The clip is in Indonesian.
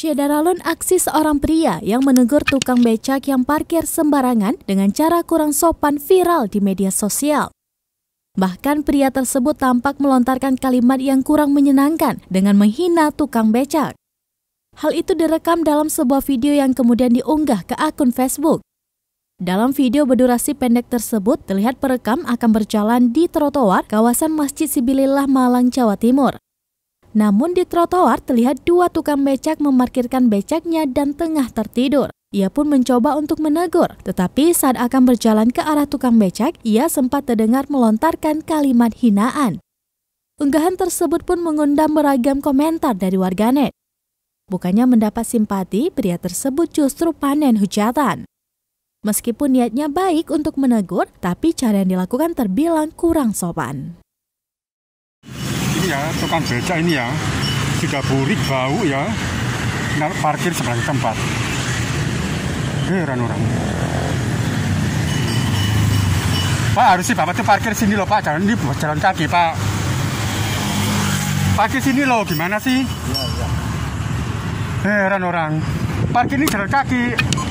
Syeda Ralon aksi seorang pria yang menegur tukang becak yang parkir sembarangan dengan cara kurang sopan viral di media sosial. Bahkan pria tersebut tampak melontarkan kalimat yang kurang menyenangkan dengan menghina tukang becak. Hal itu direkam dalam sebuah video yang kemudian diunggah ke akun Facebook. Dalam video berdurasi pendek tersebut, terlihat perekam akan berjalan di trotoar kawasan Masjid Sibililah, Malang, Jawa Timur. Namun di trotoar terlihat dua tukang becak memarkirkan becaknya dan tengah tertidur. Ia pun mencoba untuk menegur, tetapi saat akan berjalan ke arah tukang becak, ia sempat terdengar melontarkan kalimat hinaan. Unggahan tersebut pun mengundang beragam komentar dari warganet. Bukannya mendapat simpati, pria tersebut justru panen hujatan. Meskipun niatnya baik untuk menegur, tapi cara yang dilakukan terbilang kurang sopan ya tukang beca ini ya sudah burik bau ya nggak parkir sebelah tempat heran orang Pak harusnya bapak tuh parkir sini loh pak jalan ini jalan kaki pak parkir sini loh gimana sih iya, iya. heran orang parkir ini jalan kaki